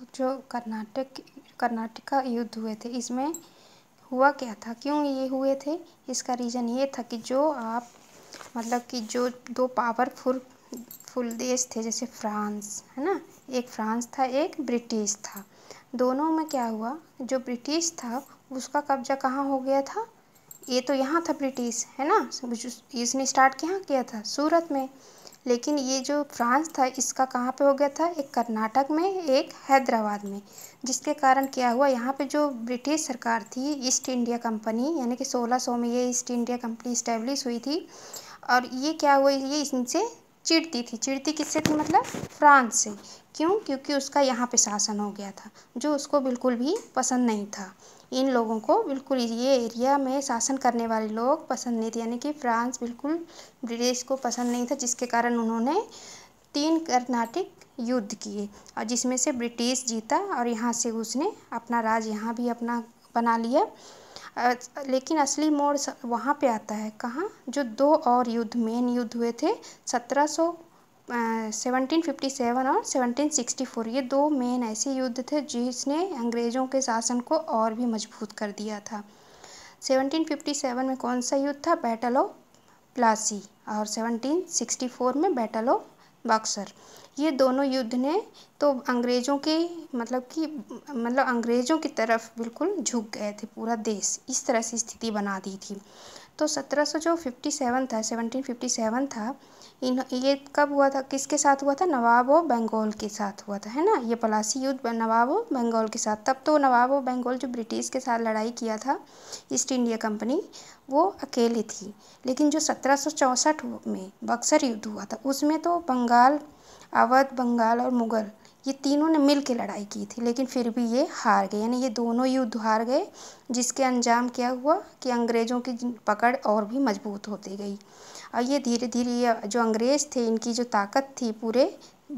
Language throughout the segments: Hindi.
तो जो कर्नाटक कर्नाटका युद्ध हुए थे इसमें हुआ क्या था क्यों ये हुए थे इसका रीज़न ये था कि जो आप मतलब कि जो दो पावरफुल फुल देश थे जैसे फ्रांस है ना एक फ्रांस था एक ब्रिटिश था दोनों में क्या हुआ जो ब्रिटिश था उसका कब्जा कहाँ हो गया था ये तो यहाँ था ब्रिटिश है ना इसने स्टार्ट कहाँ किया था सूरत में लेकिन ये जो फ्रांस था इसका कहाँ पे हो गया था एक कर्नाटक में एक हैदराबाद में जिसके कारण क्या हुआ यहाँ पे जो ब्रिटिश सरकार थी ईस्ट इंडिया कंपनी यानी कि 1600 में ये ईस्ट इंडिया कंपनी इस्टेब्लिश हुई थी और ये क्या हुआ ये इनसे चिड़ती थी चिड़ती किससे थी मतलब फ्रांस से क्यों क्योंकि उसका यहाँ पे शासन हो गया था जो उसको बिल्कुल भी पसंद नहीं था इन लोगों को बिल्कुल ये एरिया में शासन करने वाले लोग पसंद नहीं थे यानी कि फ्रांस बिल्कुल ब्रिटिश को पसंद नहीं था जिसके कारण उन्होंने तीन कर्नाटिक युद्ध किए और जिसमें से ब्रिटिश जीता और यहाँ से उसने अपना राज यहाँ भी अपना बना लिया लेकिन असली मोड़ वहाँ पे आता है कहाँ जो दो और युद्ध मेन युद्ध हुए थे सत्रह सेवनटीन फिफ्टी सेवन और सेवनटीन सिक्सटी फोर ये दो मेन ऐसे युद्ध थे जिसने अंग्रेज़ों के शासन को और भी मजबूत कर दिया था सेवनटीन फिफ्टी सेवन में कौन सा युद्ध था बैटल ऑफ प्लासी और सेवनटीन सिक्सटी फोर में बैटल ऑफ बक्सर ये दोनों युद्ध ने तो अंग्रेज़ों के मतलब कि मतलब अंग्रेज़ों की तरफ बिल्कुल झुक गए थे पूरा देश इस तरह से स्थिति बना दी थी तो सत्रह सौ जो फिफ्टी सेवन था सेवनटीन फिफ्टी सेवन था इन ये कब हुआ था किसके साथ हुआ था नवाब ऑफ बंगाल के साथ हुआ था है ना ये पलासी युद्ध नवाब ऑफ बंगाल के साथ तब तो नवाब ऑफ बंगाल जो ब्रिटिश के साथ लड़ाई किया था ईस्ट इंडिया कंपनी वो अकेली थी लेकिन जो सत्रह सौ में बक्सर युद्ध हुआ था उसमें तो बंगाल अवध बंगाल और मुग़ल ये तीनों ने मिल के लड़ाई की थी लेकिन फिर भी ये हार गए यानी ये दोनों युद्ध हार गए जिसके अंजाम क्या हुआ कि अंग्रेज़ों की पकड़ और भी मजबूत होती गई और ये धीरे धीरे ये जो अंग्रेज़ थे इनकी जो ताकत थी पूरे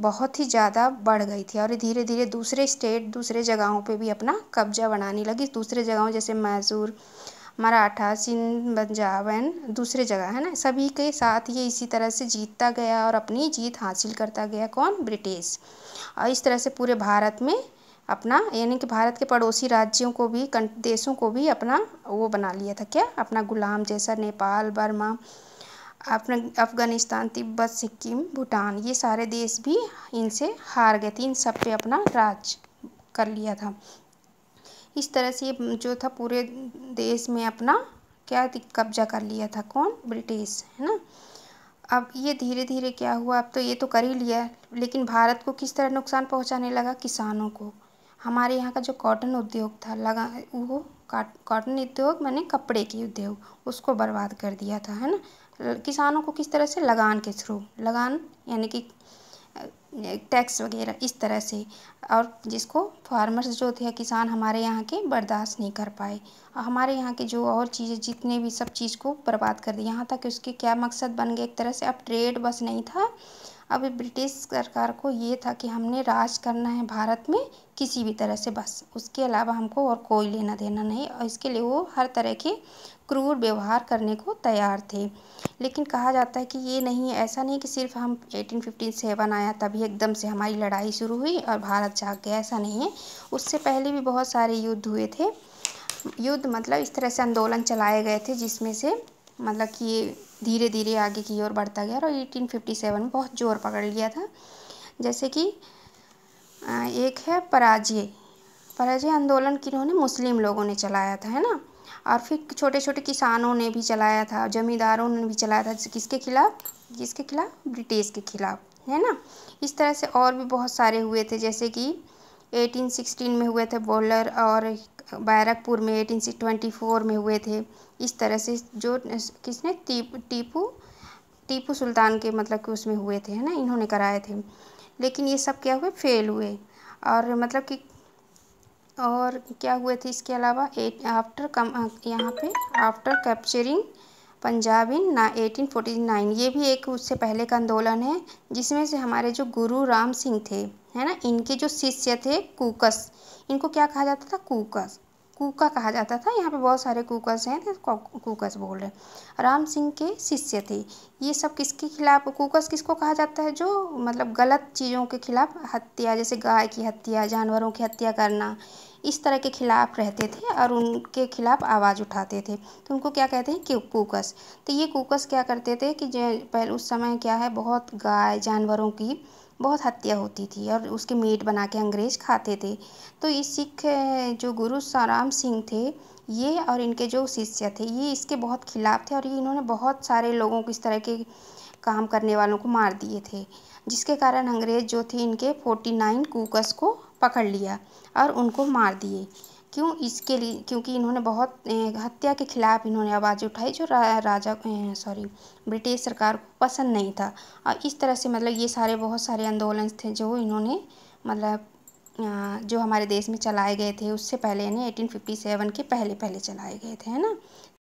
बहुत ही ज़्यादा बढ़ गई थी और धीरे धीरे दूसरे स्टेट दूसरे जगहों पे भी अपना कब्जा बनाने लगी दूसरे जगहों जैसे मैसूर मराठा सिंध पंजाब एंड दूसरे जगह है ना सभी के साथ ये इसी तरह से जीतता गया और अपनी जीत हासिल करता गया कौन ब्रिटिश और इस तरह से पूरे भारत में अपना यानी कि भारत के पड़ोसी राज्यों को भी देशों को भी अपना वो बना लिया था क्या अपना गुलाम जैसा नेपाल बर्मा अपने अफगानिस्तान तिब्बत सिक्किम भूटान ये सारे देश भी इनसे हार गए थे इन सब पे अपना राज कर लिया था इस तरह से ये जो था पूरे देश में अपना क्या कब्जा कर लिया था कौन ब्रिटिश है ना अब ये धीरे धीरे क्या हुआ अब तो ये तो कर ही लिया लेकिन भारत को किस तरह नुकसान पहुंचाने लगा किसानों को हमारे यहाँ का जो कॉटन उद्योग था लगा वो कॉटन उद्योग मैंने कपड़े के उद्योग उसको बर्बाद कर दिया था है ना किसानों को किस तरह से लगान के थ्रू लगान यानी कि टैक्स वगैरह इस तरह से और जिसको फार्मर्स जो थे किसान हमारे यहाँ के बर्दाश्त नहीं कर पाए हमारे यहाँ के जो और चीज़ें जितने भी सब चीज़ को बर्बाद कर दिया यहाँ तक उसके क्या मकसद बन गए एक तरह से अब ट्रेड बस नहीं था अब ब्रिटिश सरकार को ये था कि हमने राज करना है भारत में किसी भी तरह से बस उसके अलावा हमको और कोई लेना देना नहीं और इसके लिए वो हर तरह के क्रूर व्यवहार करने को तैयार थे लेकिन कहा जाता है कि ये नहीं है ऐसा नहीं कि सिर्फ हम एटीन फिफ्टी सेवन आया तभी एकदम से हमारी लड़ाई शुरू हुई और भारत जाग गया ऐसा नहीं है उससे पहले भी बहुत सारे युद्ध हुए थे युद्ध मतलब इस तरह से आंदोलन चलाए गए थे जिसमें से मतलब कि ये धीरे धीरे आगे की ओर बढ़ता गया और एटीन फिफ्टी सेवन में बहुत जोर पकड़ लिया था जैसे कि एक है पराजय पराजय आंदोलन किन्होंने मुस्लिम लोगों ने चलाया था है ना और फिर छोटे छोटे किसानों ने भी चलाया था जमींदारों ने भी चलाया था किसके खिलाफ किसके खिलाफ ब्रिटिश के खिलाफ है ना इस तरह से और भी बहुत सारे हुए थे जैसे कि 1816 में हुए थे बॉलर और बैरकपुर में एटीन ट्वेंटी फोर में हुए थे इस तरह से जो किसने टीपू टीपू सुल्तान के मतलब कि उसमें हुए थे है ना इन्होंने कराए थे लेकिन ये सब क्या हुए फेल हुए और मतलब कि और क्या हुए थे इसके अलावा एट आफ्टर कम यहाँ पे आफ्टर कैप्चरिंग पंजाब इन ना एटीन फोर्टी नाइन ये भी एक उससे पहले का आंदोलन है जिसमें से हमारे जो गुरु राम सिंह थे है ना इनके जो शिष्य थे कुकस इनको क्या कहा जाता था कुकस कूका कहा जाता था यहाँ पे बहुत सारे कूकस हैं तो कूकस बोल रहे राम सिंह के शिष्य थे ये सब किसके खिलाफ कूकस किसको कहा जाता है जो मतलब गलत चीज़ों के खिलाफ हत्या जैसे गाय की हत्या जानवरों की हत्या करना इस तरह के खिलाफ रहते थे और उनके खिलाफ आवाज़ उठाते थे तो उनको क्या कहते हैं कूकस तो ये कूकस क्या करते थे कि पहले उस समय क्या है बहुत गाय जानवरों की बहुत हत्या होती थी और उसके मीट बना के अंग्रेज़ खाते थे तो इस सिख जो गुरु साराम सिंह थे ये और इनके जो शिष्य थे ये इसके बहुत खिलाफ़ थे और ये इन्होंने बहुत सारे लोगों को इस तरह के काम करने वालों को मार दिए थे जिसके कारण अंग्रेज़ जो थे इनके फोर्टी नाइन कूकस को पकड़ लिया और उनको मार दिए क्यों इसके लिए क्योंकि इन्होंने बहुत हत्या के खिलाफ इन्होंने आवाज़ उठाई जो रा, राजा सॉरी ब्रिटिश सरकार को पसंद नहीं था और इस तरह से मतलब ये सारे बहुत सारे आंदोलन थे जो इन्होंने मतलब जो हमारे देश में चलाए गए थे उससे पहले यानी 1857 के पहले पहले चलाए गए थे है ना